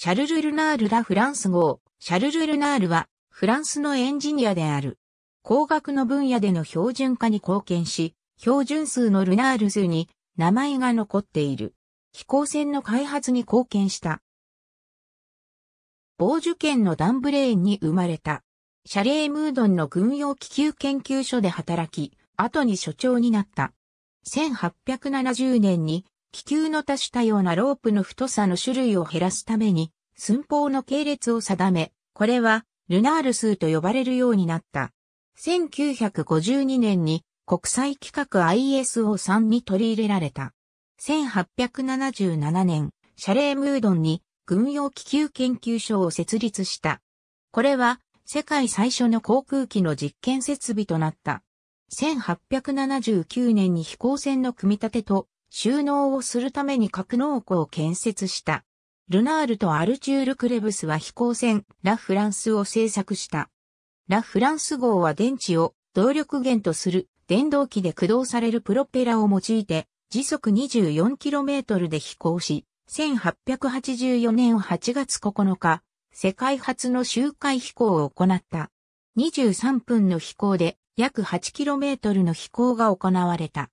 シャルル・ルナール・ラ・フランス号、シャルル・ルナールは、フランスのエンジニアである。工学の分野での標準化に貢献し、標準数のルナール数に名前が残っている。飛行船の開発に貢献した。傍受圏のダンブレーンに生まれた。シャレー・ムードンの軍用気球研究所で働き、後に所長になった。1870年に気球の多種多様なロープの太さの種類を減らすために、寸法の系列を定め、これは、ルナール数と呼ばれるようになった。1952年に国際規格 ISO3 に取り入れられた。1877年、シャレームードンに軍用気球研究所を設立した。これは世界最初の航空機の実験設備となった。1879年に飛行船の組み立てと収納をするために格納庫を建設した。ルナールとアルチュール・クレブスは飛行船ラ・フランスを製作した。ラ・フランス号は電池を動力源とする電動機で駆動されるプロペラを用いて時速 24km で飛行し、1884年8月9日、世界初の周回飛行を行った。23分の飛行で約 8km の飛行が行われた。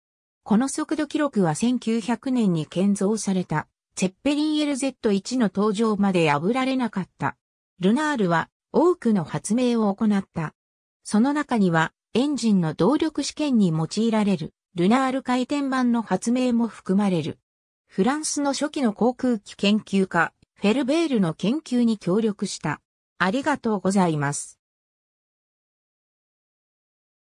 この速度記録は1900年に建造された、チェッペリン LZ1 の登場まで破られなかった。ルナールは多くの発明を行った。その中には、エンジンの動力試験に用いられる、ルナール回転板の発明も含まれる。フランスの初期の航空機研究家、フェルベールの研究に協力した。ありがとうございます。